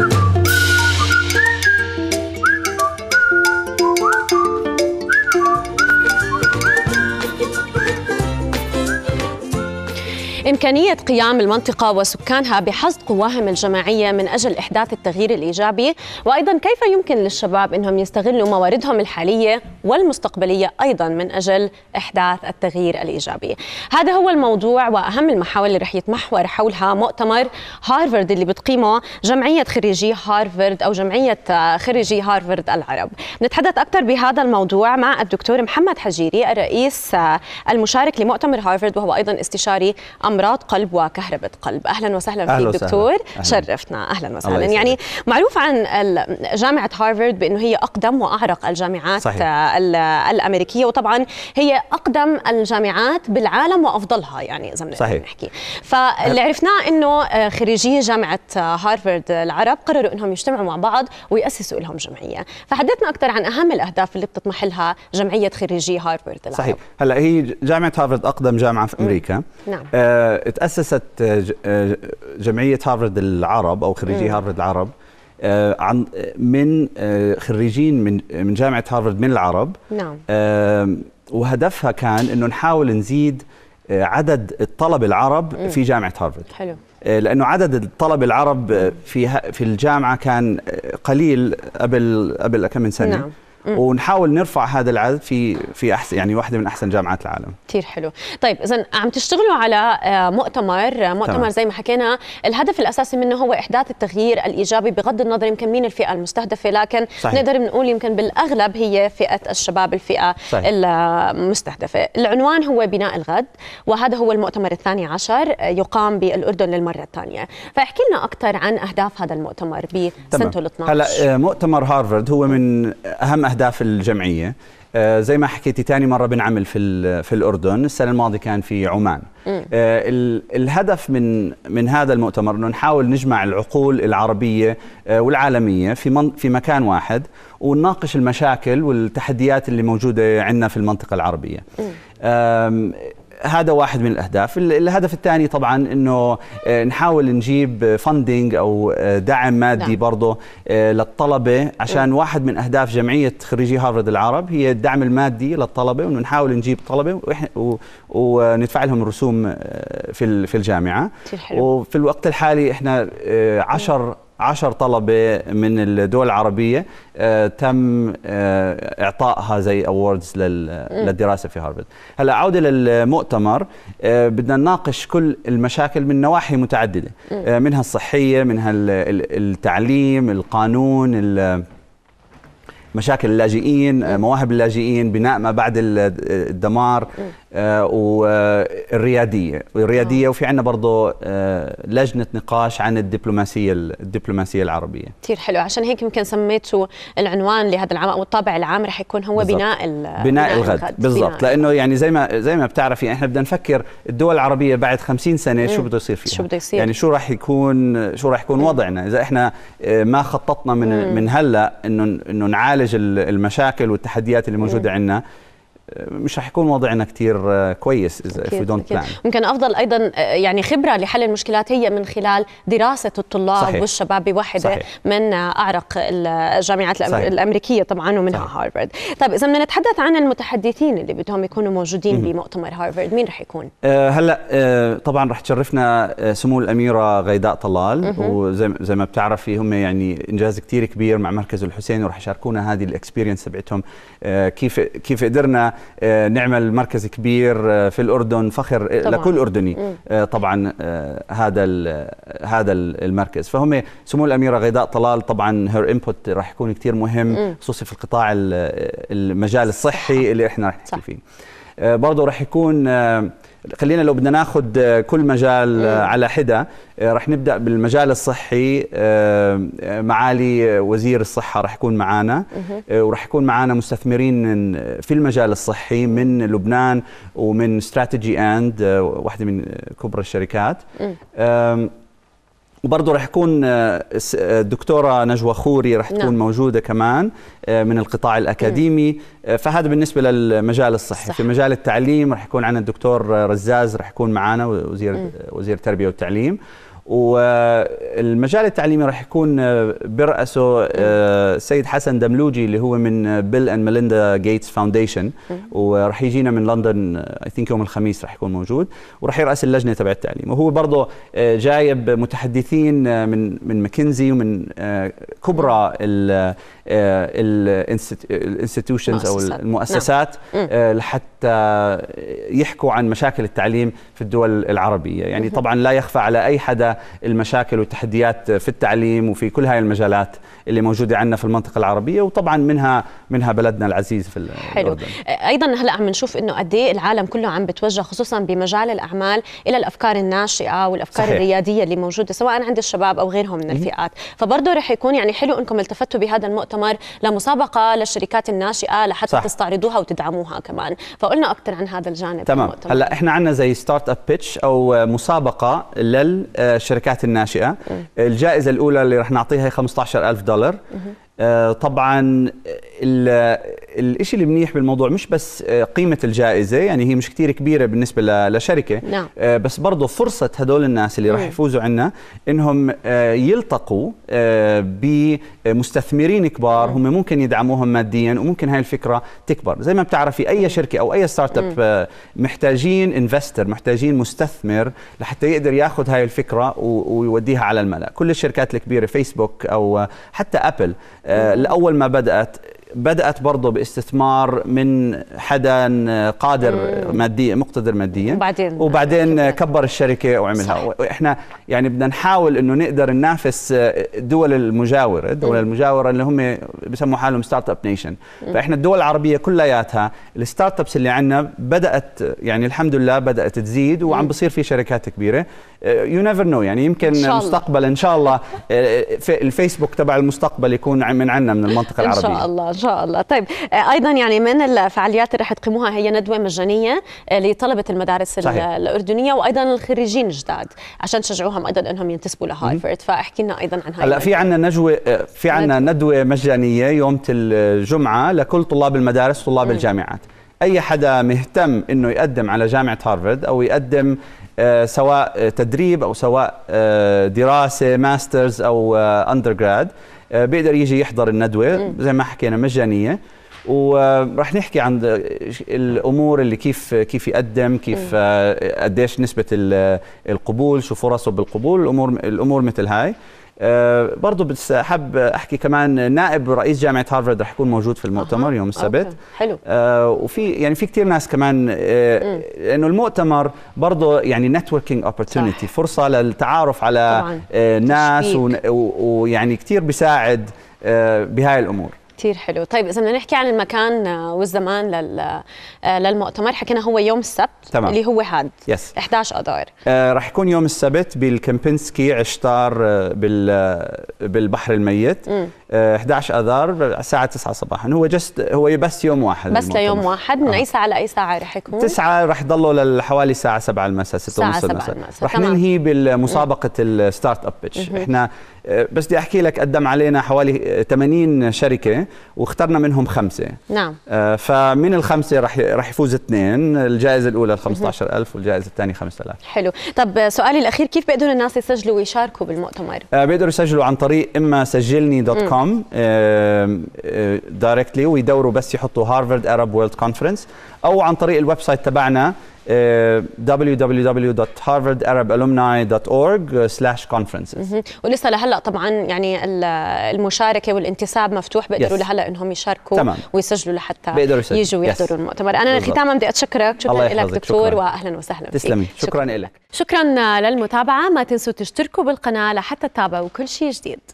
you إمكانية قيام المنطقة وسكانها بحصد قواهم الجماعية من أجل إحداث التغيير الإيجابي وأيضا كيف يمكن للشباب أنهم يستغلوا مواردهم الحالية والمستقبلية أيضا من أجل إحداث التغيير الإيجابي هذا هو الموضوع وأهم المحاور اللي رح يتمحور حولها مؤتمر هارفرد اللي بتقيمه جمعية خريجي هارفرد أو جمعية آه، خريجي هارفرد العرب نتحدث أكثر بهذا الموضوع مع الدكتور محمد حجيري الرئيس آه، المشارك لمؤتمر هارفرد وهو أيضا استشاري أمراض امراض قلب وكهربه قلب اهلا وسهلا فيك دكتور أهلا. شرفتنا اهلا وسهلا يعني معروف عن جامعه هارفارد بانه هي اقدم واعرق الجامعات صحيح. آه، الامريكيه وطبعا هي اقدم الجامعات بالعالم وافضلها يعني اذا بدنا نحكي فاللي عرفناه انه آه، خريجي جامعه آه، هارفارد العرب قرروا انهم يجتمعوا مع بعض وياسسوا لهم جمعيه فحدثنا اكثر عن اهم الاهداف اللي بتطمح لها جمعيه خريجي هارفارد العرب صحيح هلا هي جامعه هارفارد اقدم جامعه في امريكا نعم. تاسست آه، آه، جمعيه هارفرد العرب او خريجي هارفرد العرب آه، عن من خريجين من من جامعه هارفرد من العرب نعم وهدفها كان انه نحاول نزيد عدد الطلبه العرب في جامعه هارفرد حلو لانه عدد الطلبه العرب في في الجامعه كان قليل قبل قبل كم من سنه نعم. ونحاول نرفع هذا العدد في في احسن يعني واحده من احسن جامعات العالم كثير حلو طيب اذا عم تشتغلوا على آه، مؤتمر آه، مؤتمر طبعا. زي ما حكينا الهدف الاساسي منه هو احداث التغيير الايجابي بغض النظر يمكن مين الفئه المستهدفه لكن صحيح. نقدر نقول يمكن بالاغلب هي فئه الشباب الفئه صحيح. المستهدفه العنوان هو بناء الغد وهذا هو المؤتمر الثاني عشر آه، يقام بالاردن للمره الثانيه فاحكي لنا اكثر عن اهداف هذا المؤتمر بسنته ال 12 هلا مؤتمر هارفرد هو من اهم الاهداف الجمعيه آه، زي ما حكيتي تاني مره بنعمل في في الاردن السنه الماضيه كان في عمان آه، الهدف من من هذا المؤتمر انه نحاول نجمع العقول العربيه آه، والعالميه في في مكان واحد ونناقش المشاكل والتحديات اللي موجوده عندنا في المنطقه العربيه هذا واحد من الاهداف الهدف الثاني طبعا انه آه، نحاول نجيب فندنج او آه، دعم مادي نعم. برضه آه، للطلبه عشان إيه. واحد من اهداف جمعيه خريجي هارفرد العرب هي الدعم المادي للطلبه وانه نحاول نجيب طلبه وندفع لهم الرسوم في في الجامعه حلو. وفي الوقت الحالي احنا 10 10 طلبة من الدول العربية آه، تم آه، إعطائها زي أوردز للدراسة في هارفرد هلا عودة للمؤتمر آه، بدنا نناقش كل المشاكل من نواحي متعددة منها الصحية منها التعليم القانون مشاكل اللاجئين مواهب اللاجئين بناء ما بعد الدمار آه، والرياديه الرياديه آه. وفي عندنا برضه آه، لجنه نقاش عن الدبلوماسيه الدبلوماسيه العربيه كثير حلو عشان هيك يمكن سميتوا العنوان لهذا العام او الطابع العام رح يكون هو بالزبط. بناء بناء, بناء الغد بالضبط لانه يعني زي ما زي ما بتعرفي احنا بدنا نفكر الدول العربيه بعد 50 سنه شو بده يصير فيها شو بده يصير يعني شو راح يكون شو راح يكون مم. وضعنا اذا احنا ما خططنا من مم. من هلا انه انه نعالج المشاكل والتحديات اللي موجوده عندنا مش رح يكون وضعنا كتير آه، كويس اذا if we don't plan ممكن افضل ايضا آه، يعني خبره لحل المشكلات هي من خلال دراسه الطلاب صحيح. والشباب بوحده من اعرق الجامعات صحيح. الامريكيه طبعا ومنها صحيح. هارفرد طيب اذا بدنا نتحدث عن المتحدثين اللي بدهم يكونوا موجودين بمؤتمر هارفرد مين رح يكون أه هلا أه طبعا رح تشرفنا آه، سمو الاميره غيداء طلال وزي ما بتعرفي هم يعني انجاز كتير كبير مع مركز الحسين ورح يشاركونا هذه الاكسبيرينس تبعتهم أه كيف كيف قدرنا آه، نعمل مركز كبير آه، في الاردن فخر آه، طبعا. لكل اردني طبعا هذا هذا المركز فهم سمو الاميره غيداء طلال طبعا هير انبوت راح يكون كثير مهم خصوصي في القطاع المجال الصحي اللي احنا راح نحكي فيه برضه راح يكون خلينا لو بدنا ناخذ آه، كل مجال آه، مم. على حده آه، رح نبدا بالمجال الصحي معالي وزير الصحه رح يكون معنا ورح يكون معنا مستثمرين في المجال الصحي من لبنان ومن استراتيجي اند واحده من كبرى الشركات مم. وبرضه رح يكون آه، آه، الدكتوره نجوى خوري رح نعم. تكون نعم. موجوده كمان آه، من القطاع الاكاديمي فهذا بالنسبه للمجال الصحي صح. في مجال التعليم رح يكون عندنا الدكتور رزاز رح يكون معنا وزير وزير التربيه والتعليم والمجال التعليمي راح يكون آه، برأسه السيد آه، حسن دملوجي اللي هو من بيل اند ميليندا جيتس فاونديشن وراح يجينا من لندن اي آه، ثينك يوم الخميس راح يكون موجود وراح يرأس اللجنه تبع التعليم وهو برضه جايب متحدثين من من ماكنزي ومن كبرى آه، الانستتيوشنز او المؤسسات نعم. آه، لحتى يحكوا عن مشاكل التعليم في الدول العربيه يعني طبعا لا يخفى على اي حدا المشاكل والتحديات في التعليم وفي كل هاي المجالات اللي موجوده عندنا في المنطقه العربيه وطبعا منها منها بلدنا العزيز في حلو الأردن. ايضا هلا عم نشوف انه قد ايه العالم كله عم بتوجه خصوصا بمجال الاعمال الى الافكار الناشئه والافكار صحيح. الرياديه اللي موجوده سواء عند الشباب او غيرهم من الفئات فبرضه رح يكون يعني حلو انكم التفتوا بهذا المؤتمر لمسابقه للشركات الناشئه لحتى صح. تستعرضوها وتدعموها كمان فقلنا اكثر عن هذا الجانب تمام المؤتمر. هلا احنا عندنا زي ستارت اب بيتش او مسابقه للشركات الناشئه الجائزه الاولى اللي رح نعطيها هي 15000 دولار dólar. آه، طبعا الشيء المنيح بالموضوع مش بس آه، قيمه الجائزه يعني هي مش كتير كبيره بالنسبه لشركه نعم. آه، بس برضه فرصه هدول الناس اللي راح يفوزوا عنا انهم يلتقوا بمستثمرين كبار هم ممكن يدعموهم ماديا وممكن هاي الفكره تكبر زي ما بتعرفي اي شركه او اي ستارت اب محتاجين انفستر محتاجين مستثمر لحتى يقدر ياخذ هاي الفكره ويوديها على الملا كل الشركات الكبيره فيسبوك او حتى ابل الأول آه، ما بدأت بدأت برضه باستثمار من حدا آه، قادر ماديا مقتدر ماديا وبعدين وبعدين كبر الشركة وعملها وإحنا يعني بدنا نحاول انه نقدر ننافس الدول آه، المجاورة الدول المجاورة اللي هم بسموا حالهم ستارت اب نيشن فاحنا الدول العربيه كلياتها الستارت ابس اللي عندنا بدات يعني الحمد لله بدات تزيد وعم بصير في شركات كبيره يو نيفر نو يعني يمكن إن مستقبل ان شاء الله uh, uh, الفيسبوك تبع المستقبل يكون من عندنا من المنطقه العربيه ان شاء الله ان شاء الله طيب uh, ايضا يعني من الفعاليات اللي رح تقيموها هي ندوه مجانيه لطلبه المدارس صحيح. الاردنيه وايضا الخريجين الجداد عشان تشجعوهم ايضا انهم ينتسبوا لهارفرد فاحكي لنا ايضا عن هاي هلا في عندنا نجوه في عندنا ندوه مجانيه علمية يوم الجمعة لكل طلاب المدارس وطلاب الجامعات أي حدا مهتم أنه يقدم على جامعة هارفرد أو يقدم آه، سواء تدريب أو سواء آه، دراسة ماسترز أو أندرجراد آه، بيقدر يجي يحضر الندوة زي ما حكينا مجانية ورح نحكي عن الامور اللي كيف كيف يقدم كيف آه، قديش نسبه القبول شو فرصه بالقبول الامور الامور مثل هاي آه، برضه بس حاب احكي كمان نائب رئيس جامعه هارفرد رح يكون موجود في المؤتمر يوم السبت حلو آه، وفي يعني في كثير ناس كمان انه المؤتمر برضه يعني نتوركينج اوبورتونيتي فرصه للتعارف على ناس ويعني كثير بيساعد بهاي الامور كثير حلو طيب اذا بدنا نحكي عن المكان آه، والزمان لل... آه، للمؤتمر حكينا هو يوم السبت تمام. اللي هو هاد يس. 11 اذار آه رح يكون يوم السبت بالكمبنسكي عشتار آه، بال... بالبحر الميت م. آه 11 اذار الساعه 9 صباحا هو جست هو بس يوم واحد بس ليوم واحد من آه. اي ساعه لاي ساعه رح يكون 9 رح يضلوا لحوالي الساعه 7 المساء 6 ونص المساء رح ننهي بمسابقه الستارت اب بيتش احنا آه، بس بدي احكي لك قدم علينا حوالي 80 شركه واخترنا منهم خمسه نعم آه، فمن الخمسه رح رح يفوز اثنين الجائزه الاولى ال 15000 والجائزه الثانيه 5000 حلو طب سؤالي الاخير كيف بيقدروا الناس يسجلوا ويشاركوا بالمؤتمر آه، بيقدروا يسجلوا عن طريق اما سجلني دوت كوم دايركتلي ويدوروا بس يحطوا هارفارد ارب وورلد كونفرنس او عن طريق الويب سايت تبعنا www.harvardarabalumni.org/conferences ولسه لهلا طبعا يعني المشاركه والانتساب مفتوح بيقدروا لهلا انهم يشاركوا تمام. ويسجلوا لحتى يجوا ويحضروا المؤتمر انا ختاما بدي اتشكرك شكرا لك دكتور شكرا. واهلا وسهلا تسلمي شكرا, شكرا لك شكرا للمتابعه ما تنسوا تشتركوا بالقناه لحتى تتابعوا كل شيء جديد